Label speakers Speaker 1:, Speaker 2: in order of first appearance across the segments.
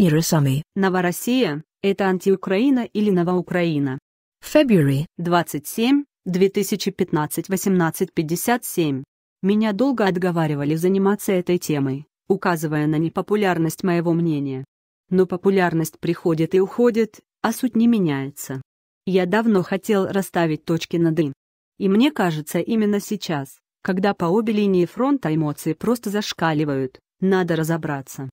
Speaker 1: Ирисами. Новороссия – это антиукраина или новоукраина. February 27, 2015 1857. Меня долго отговаривали заниматься этой темой, указывая на непопулярность моего мнения. Но популярность приходит и уходит, а суть не меняется. Я давно хотел расставить точки над «и». И мне кажется, именно сейчас, когда по обе линии фронта эмоции просто зашкаливают, надо разобраться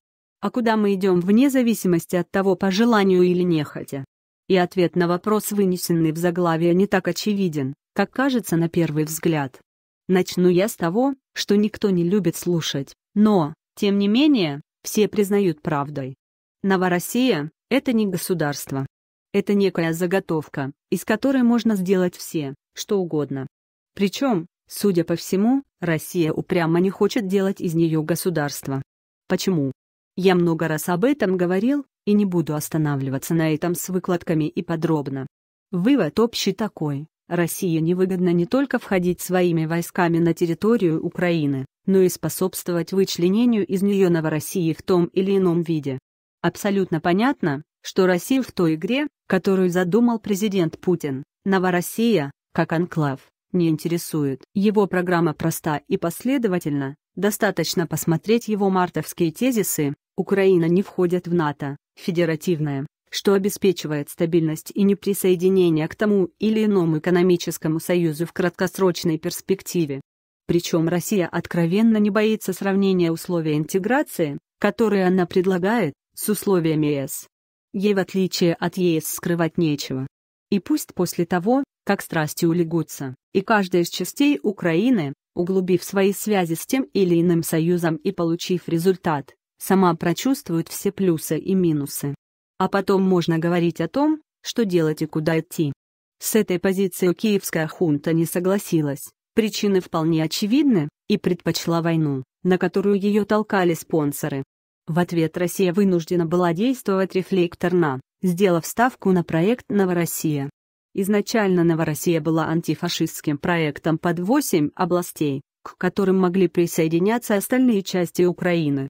Speaker 1: а куда мы идем вне зависимости от того, по желанию или нехотя. И ответ на вопрос, вынесенный в заглавие, не так очевиден, как кажется на первый взгляд. Начну я с того, что никто не любит слушать, но, тем не менее, все признают правдой. Новороссия – это не государство. Это некая заготовка, из которой можно сделать все, что угодно. Причем, судя по всему, Россия упрямо не хочет делать из нее государство. Почему? Я много раз об этом говорил и не буду останавливаться на этом с выкладками и подробно. Вывод общий такой. России невыгодно не только входить своими войсками на территорию Украины, но и способствовать вычленению из нее Новороссии в том или ином виде. Абсолютно понятно, что Россия в той игре, которую задумал президент Путин, Новороссия, как анклав, не интересует. Его программа проста и последовательна, достаточно посмотреть его мартовские тезисы, Украина не входит в НАТО, федеративная, что обеспечивает стабильность и неприсоединение к тому или иному экономическому союзу в краткосрочной перспективе. Причем Россия откровенно не боится сравнения условий интеграции, которые она предлагает, с условиями ЕС. Ей в отличие от ЕС скрывать нечего. И пусть после того, как страсти улегутся, и каждая из частей Украины, углубив свои связи с тем или иным союзом и получив результат, сама прочувствует все плюсы и минусы. А потом можно говорить о том, что делать и куда идти. С этой позицией киевская хунта не согласилась, причины вполне очевидны, и предпочла войну, на которую ее толкали спонсоры. В ответ Россия вынуждена была действовать рефлекторно, сделав ставку на проект «Новороссия». Изначально «Новороссия» была антифашистским проектом под 8 областей, к которым могли присоединяться остальные части Украины.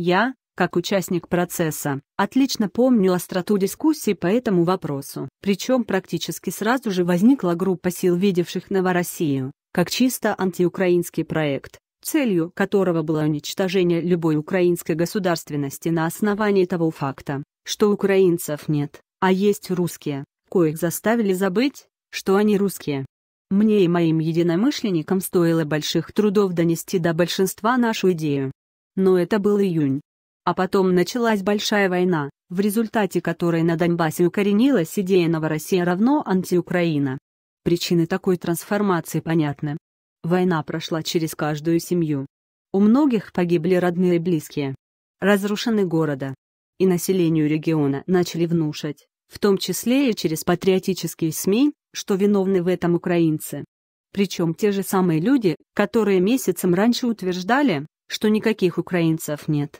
Speaker 1: Я, как участник процесса, отлично помню остроту дискуссии по этому вопросу. Причем практически сразу же возникла группа сил, видевших Новороссию, как чисто антиукраинский проект, целью которого было уничтожение любой украинской государственности на основании того факта, что украинцев нет, а есть русские, коих заставили забыть, что они русские. Мне и моим единомышленникам стоило больших трудов донести до большинства нашу идею. Но это был июнь. А потом началась большая война, в результате которой на Донбассе укоренилась идея «Новороссия равно антиукраина». Причины такой трансформации понятны. Война прошла через каждую семью. У многих погибли родные и близкие. Разрушены города. И населению региона начали внушать, в том числе и через патриотические СМИ, что виновны в этом украинцы. Причем те же самые люди, которые месяцем раньше утверждали, что никаких украинцев нет.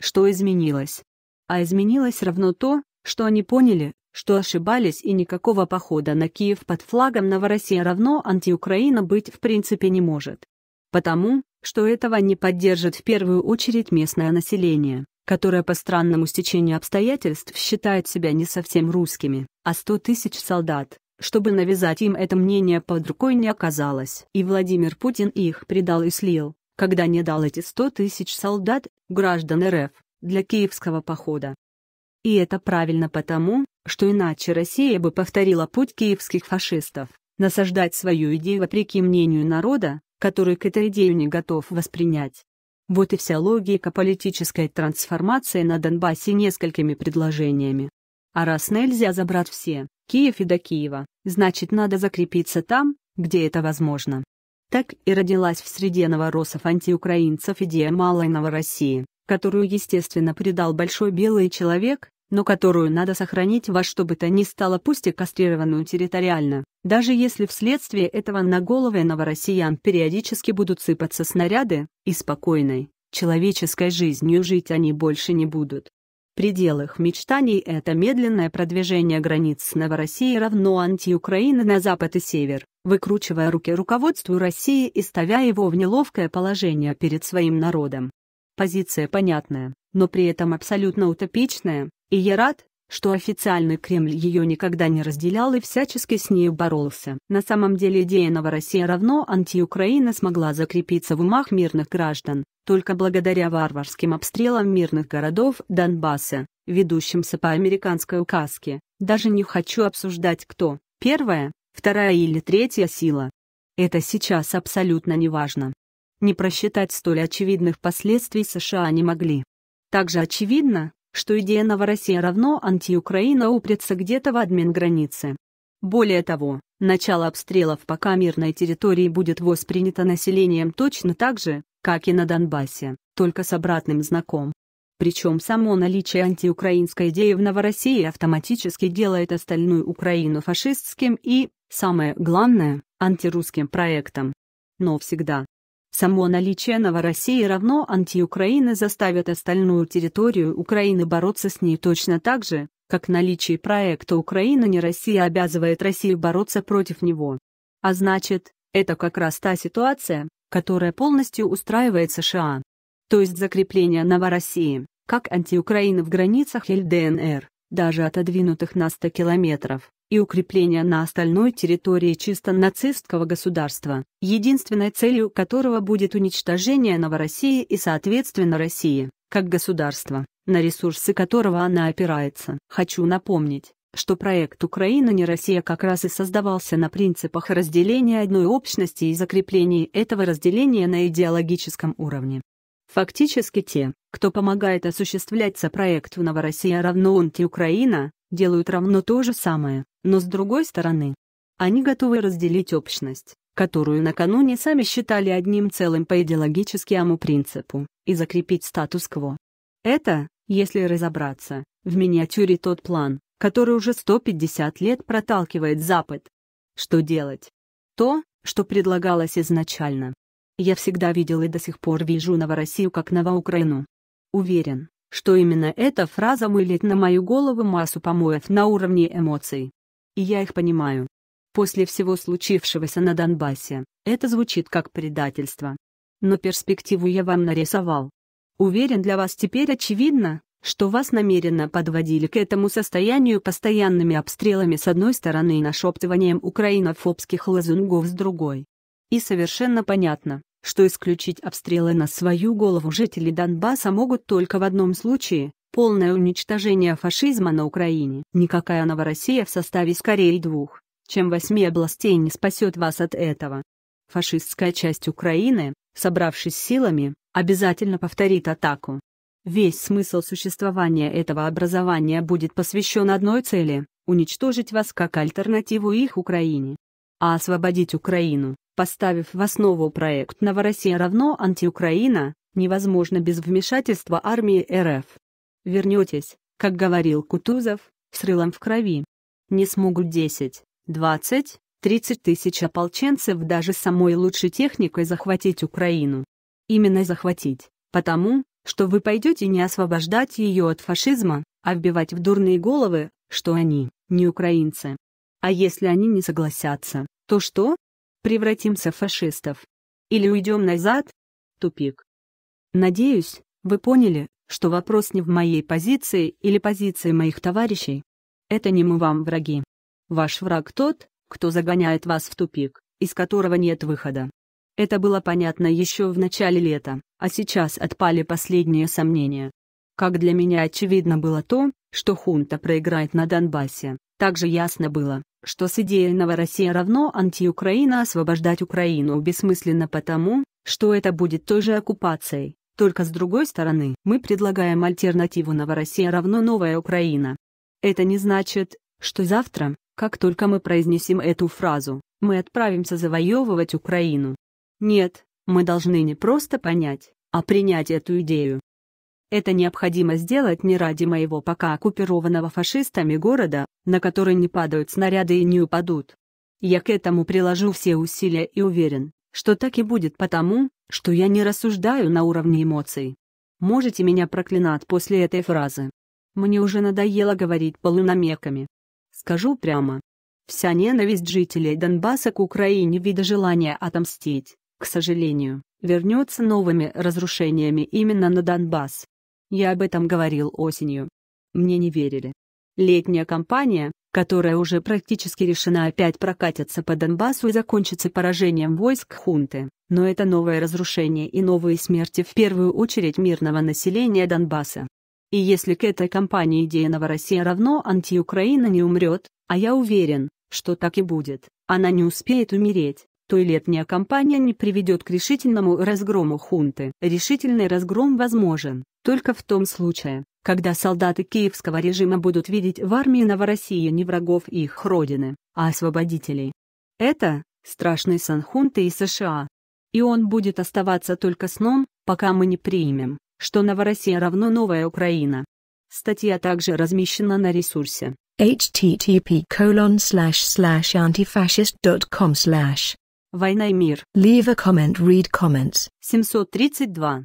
Speaker 1: Что изменилось? А изменилось равно то, что они поняли, что ошибались и никакого похода на Киев под флагом Новороссия равно антиукраина быть в принципе не может. Потому, что этого не поддержит в первую очередь местное население, которое по странному стечению обстоятельств считает себя не совсем русскими, а 100 тысяч солдат, чтобы навязать им это мнение под рукой не оказалось. И Владимир Путин их предал и слил когда не дал эти 100 тысяч солдат, граждан РФ, для киевского похода. И это правильно потому, что иначе Россия бы повторила путь киевских фашистов, насаждать свою идею вопреки мнению народа, который к этой идее не готов воспринять. Вот и вся логика политической трансформации на Донбассе несколькими предложениями. А раз нельзя забрать все, Киев и до Киева, значит надо закрепиться там, где это возможно. Так и родилась в среде новороссов антиукраинцев идея малой Новороссии, которую, естественно, предал большой белый человек, но которую надо сохранить во что бы то ни стало пусть и кастрированную территориально, даже если вследствие этого на головы новороссиян периодически будут сыпаться снаряды, и спокойной, человеческой жизнью жить они больше не будут предел их мечтаний — это медленное продвижение границ Новороссии равно антиукраины на запад и север, выкручивая руки руководству России и ставя его в неловкое положение перед своим народом. Позиция понятная, но при этом абсолютно утопичная, и я рад, что официальный Кремль ее никогда не разделял и всячески с ней боролся. На самом деле идея «Новороссия равно антиукраина» смогла закрепиться в умах мирных граждан, только благодаря варварским обстрелам мирных городов Донбасса, ведущимся по американской указке, даже не хочу обсуждать кто, первая, вторая или третья сила. Это сейчас абсолютно не важно. Не просчитать столь очевидных последствий США не могли. Также очевидно, что идея «Новороссия» равно антиукраина упрется где-то в админ границы, более того, начало обстрелов по камерной территории будет воспринято населением точно так же, как и на Донбассе, только с обратным знаком. Причем само наличие антиукраинской идеи в Новороссии автоматически делает остальную Украину фашистским и, самое главное, антирусским проектом. Но всегда. Само наличие Новороссии равно антиукраины заставит остальную территорию Украины бороться с ней точно так же, как наличие проекта «Украина не Россия» обязывает Россию бороться против него. А значит, это как раз та ситуация, которая полностью устраивает США. То есть закрепление Новороссии, как антиукраины в границах ЛДНР, даже отодвинутых на 100 километров, и укрепление на остальной территории чисто нацистского государства, единственной целью которого будет уничтожение Новороссии и соответственно России, как государства на ресурсы которого она опирается. Хочу напомнить, что проект «Украина не Россия» как раз и создавался на принципах разделения одной общности и закрепления этого разделения на идеологическом уровне. Фактически те, кто помогает осуществляться проекту «Новороссия а равно Украина, делают равно то же самое, но с другой стороны. Они готовы разделить общность, которую накануне сами считали одним целым по идеологическому принципу, и закрепить статус-кво. Это, если разобраться, в миниатюре тот план, который уже 150 лет проталкивает Запад. Что делать? То, что предлагалось изначально. Я всегда видел и до сих пор вижу Новороссию как Новоукраину. Уверен, что именно эта фраза мылит на мою голову массу помоев на уровне эмоций. И я их понимаю. После всего случившегося на Донбассе, это звучит как предательство. Но перспективу я вам нарисовал. Уверен, для вас теперь очевидно, что вас намеренно подводили к этому состоянию постоянными обстрелами с одной стороны и нашептыванием украинофобских лазунгов с другой. И совершенно понятно, что исключить обстрелы на свою голову жители Донбасса могут только в одном случае – полное уничтожение фашизма на Украине. Никакая Новороссия в составе скорее двух, чем восьми областей не спасет вас от этого. Фашистская часть Украины, собравшись силами, обязательно повторит атаку. Весь смысл существования этого образования будет посвящен одной цели – уничтожить вас как альтернативу их Украине. А освободить Украину, поставив в основу проект «Новороссия равно антиукраина», невозможно без вмешательства армии РФ. Вернетесь, как говорил Кутузов, с рылом в крови. Не смогут 10, 20, 30 тысяч ополченцев даже самой лучшей техникой захватить Украину. Именно захватить, потому, что вы пойдете не освобождать ее от фашизма, а вбивать в дурные головы, что они не украинцы. А если они не согласятся, то что? Превратимся в фашистов. Или уйдем назад? Тупик. Надеюсь, вы поняли, что вопрос не в моей позиции или позиции моих товарищей. Это не мы вам враги. Ваш враг тот, кто загоняет вас в тупик, из которого нет выхода. Это было понятно еще в начале лета, а сейчас отпали последние сомнения. Как для меня очевидно было то, что хунта проиграет на Донбассе, также ясно было, что с идеей «Новороссия равно антиукраина» освобождать Украину бессмысленно потому, что это будет той же оккупацией. Только с другой стороны, мы предлагаем альтернативу «Новороссия равно новая Украина». Это не значит, что завтра, как только мы произнесем эту фразу, мы отправимся завоевывать Украину. Нет, мы должны не просто понять, а принять эту идею. Это необходимо сделать не ради моего пока оккупированного фашистами города, на который не падают снаряды и не упадут. Я к этому приложу все усилия и уверен, что так и будет потому, что я не рассуждаю на уровне эмоций. Можете меня проклинать после этой фразы. Мне уже надоело говорить полунамеками. Скажу прямо. Вся ненависть жителей Донбасса к Украине в виде желания отомстить к сожалению, вернется новыми разрушениями именно на Донбасс. Я об этом говорил осенью. Мне не верили. Летняя кампания, которая уже практически решена опять прокатиться по Донбассу и закончится поражением войск хунты, но это новое разрушение и новые смерти в первую очередь мирного населения Донбасса. И если к этой кампании идея Россия равно антиукраина не умрет, а я уверен, что так и будет, она не успеет умереть, то и летняя кампания не приведет к решительному разгрому хунты. Решительный разгром возможен только в том случае, когда солдаты киевского режима будут видеть в армии Новороссии не врагов их родины, а освободителей. Это страшный сон хунты и США. И он будет оставаться только сном, пока мы не примем, что Новороссия равно Новая Украина. Статья также размещена на ресурсе http antifascist.com Война и мир. Leave a comment, read comments. 732.